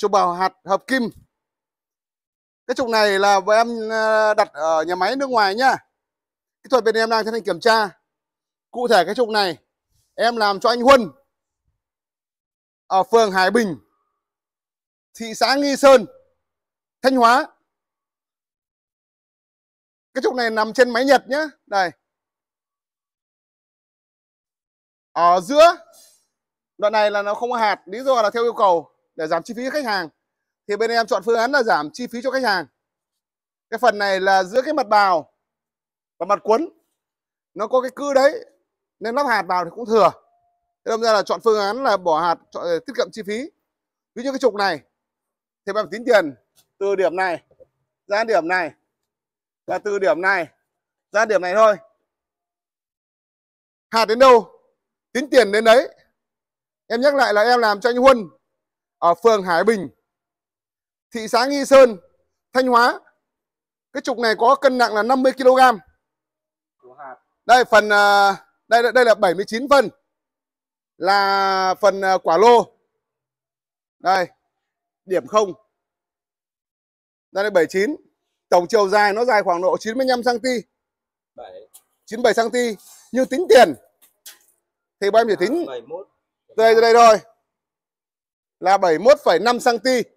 chụp bảo hạt hợp kim cái trục này là em ờ, đặt ở nhà máy nước ngoài nhá kỹ thuật bên em đang tiến hành kiểm tra cụ thể cái trục này em làm cho anh Huân ở phường Hải Bình thị xã Nghi Sơn Thanh Hóa cái trục này nằm trên máy Nhật nhá đây ở giữa đoạn này là nó không có hạt lý do là theo yêu cầu để giảm chi phí cho khách hàng thì bên em chọn phương án là giảm chi phí cho khách hàng cái phần này là giữa cái mặt bào và mặt cuốn nó có cái cư đấy nên lắp hạt vào thì cũng thừa thế đâm ra là chọn phương án là bỏ hạt chọn, ờ, tiết kiệm chi phí ví dụ cái trục này thì bạn tính tiền từ điểm này ra điểm này và từ điểm này ra điểm này thôi hạt đến đâu tính tiền đến đấy em nhắc lại là em làm cho anh Huân ở phường Hải Bình, thị xã Nghi Sơn, Thanh Hóa. Cái trục này có cân nặng là 50 kg. Đây phần à, đây đây là 79 phân là phần à, quả lô. Đây, điểm 0. Đây là 79. Tổng chiều dài nó dài khoảng độ 95 cm. 97 cm, Như tính tiền thì bọn em chỉ tính à, từ đây từ đây rồi là 71,5 cm